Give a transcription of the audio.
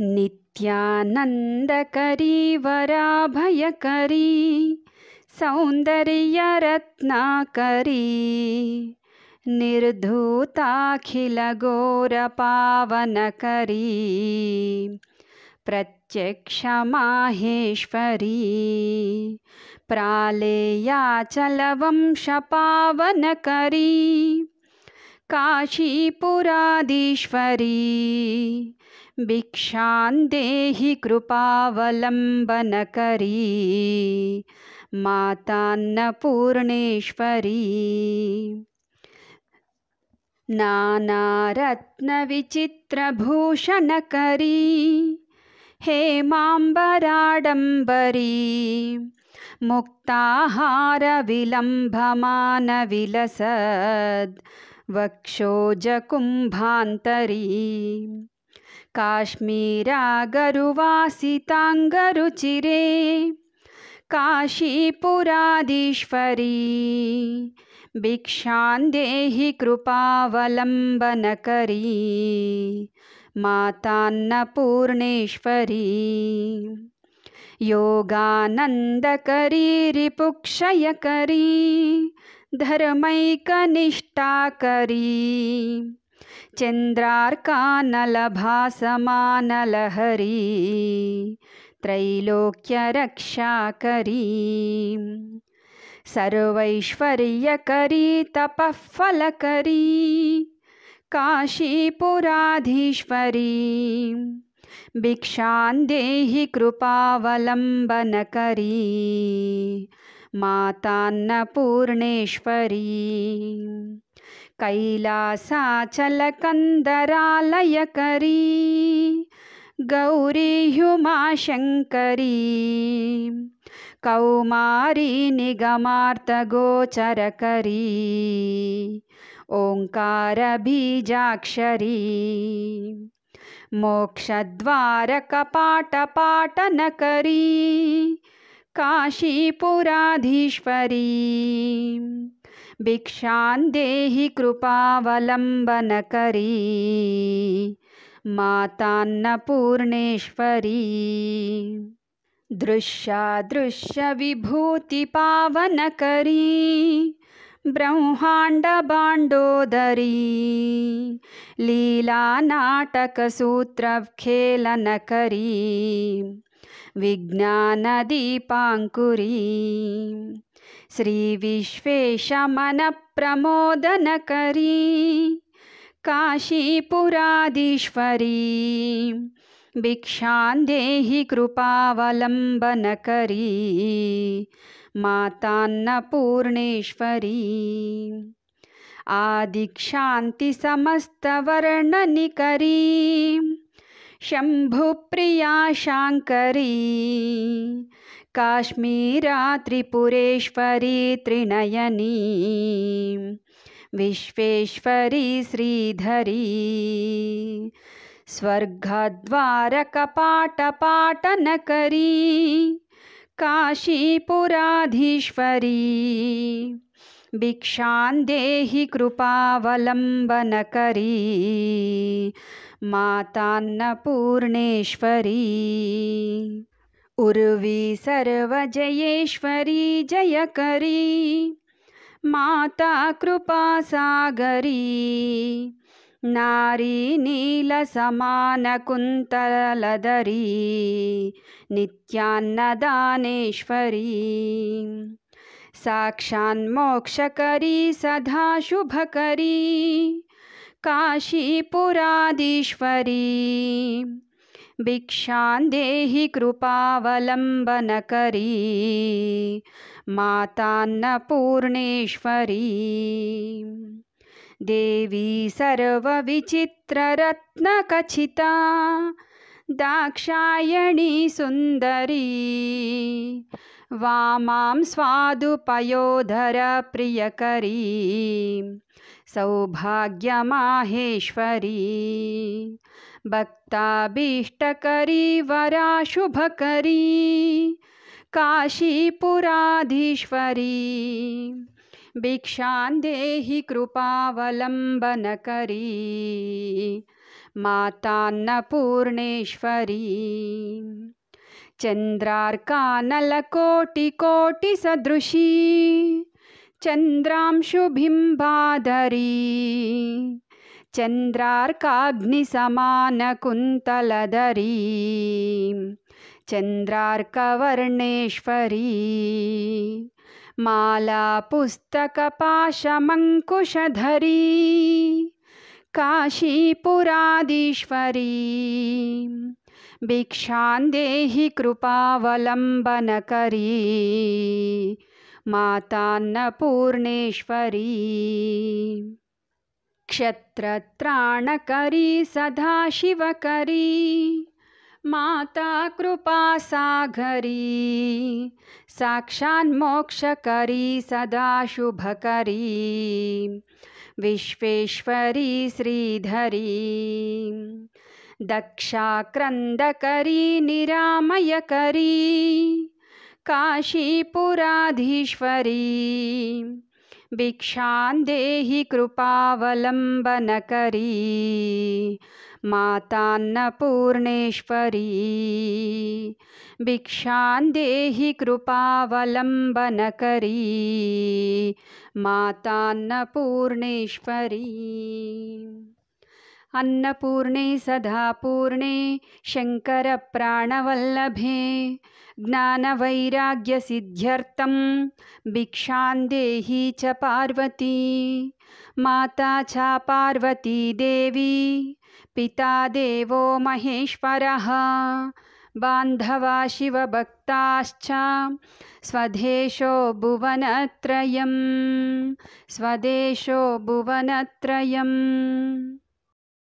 नित्यानन्दकरी वराभयकरी सौन्दर्यरत्नाकरी निर्धूताखिलघोरपावनकरी प्रत्यक्षमाहेश्वरी प्रालेयाचलवंशपावनकरी काशीपुरादीश्वरी भिक्षां देहि कृपावलम्बनकरी मातान्नपूर्णेश्वरी नानारत्नविचित्रभूषणकरी हेमाम्बराडम्बरी वक्षोजकुम्भान्तरी काश्मीरागरुवासिताङ्गरुचिरे काशीपुरादीश्वरी भिक्षान् देहि कृपावलम्बनकरी मातान्नपूर्णेश्वरी योगानन्दकरी रिपुक्षयकरी धर्मैकनिष्ठाकरी चन्द्रार्कानलभासमानलहरी त्रैलोक्यरक्षाकरी सर्वैश्वर्यकरी तपःफलकरी काशीपुराधीश्वरी भिक्षान् देहि कृपावलम्बनकरी मातान्नपूर्णेश्वरी कैलासाचलकन्दरालयकरी गौरी कौमारी निगमार्तगोचरकरी ओङ्कारबीजाक्षरी मोक्षद्वारकपाटपाटनकरी, काशीपुराधीश्वरी भिक्षान् देहि कृपावलम्बनकरी मातान्नपूर्णेश्वरी दृश्यादृश्यविभूतिपावनकरी ब्रह्माण्डबाण्डोदरी लीलानाटकसूत्रखेलनकरी विज्ञानदीपाङ्कुरी श्रीविश्वेशमनप्रमोदनकरी काशीपुरादीश्वरी भिक्षान् देहि कृपावलम्बनकरी मातान्नपूर्णेश्वरी आदिक्षान्ति समस्तवर्णनिकरी शम्भुप्रिया शाङ्करी काश्मीरा त्रिपुरेश्वरी त्रिनयनी विश्वेश्वरी श्रीधरी स्वर्गद्वारकपाटपाटनकरी काशीपुराधीश्वरी भिक्षान् देहि कृपावलम्बनकरी मातान्नपूर्णेश्वरी उर्वी सर्वजयेश्वरी जयकरी माता कृपासागरी नारी नीलसमानकुन्तलदरी नित्यान्नदानेश्वरी साक्षान्मोक्षकरी सदाशुभकरी काशीपुरादीश्वरी भिक्षां देहि कृपावलम्बनकरी मातान्नपूर्णेश्वरी देवी सर्वविचित्ररत्नकचिता दाक्षायणी सुंदरी वामां स्वादुपयोधरप्रियकरी सौभाग्यमाहेश्वरी भक्ताभीष्टकरी वराशुभकरी काशीपुराधीश्वरी भिक्षान्देहि कृपावलम्बनकरी मातान्नपूर्णेश्वरी चन्द्रार्कानलकोटिकोटिसदृशी नलकोटिकोटिसदृशी चन्द्रांशुभिम्बादरी चन्द्रार्काग्निसमानकुन्तलदरी चन्द्रार्कवर्णेश्वरी मालापुस्तकपाशमङ्कुशधरी काशीपुरादीश्वरी भिक्षां देहि कृपावलम्बनकरी मातान्नपूर्णेश्वरी सदा सदाशिवकरी माता कृपा कृपासागरी साक्षान्मोक्षकरी सदाशुभकरी विश्वेश्वरी श्रीधरी दक्षाक्रन्दकरी निरामयकरी काशीपुराधीश्वरी भिक्षान्देहि कृपावलम्बनकरी मातान्नपूर्णेश्वरी भिक्षान्देहि कृपावलम्बनकरी मातान्नपूर्णेश्वरी अन्नपूर्णे सदा पूर्णे शंकर शङ्करप्राणवल्लभे ज्ञानवैराग्यसिद्ध्यर्थं भिक्षां देहि च पार्वती माता च पार्वती देवी पिता देवो महेश्वरः बान्धवा शिवभक्ताश्च स्वदेशो भुवनत्रयं स्वदेशो भुवनत्रयम्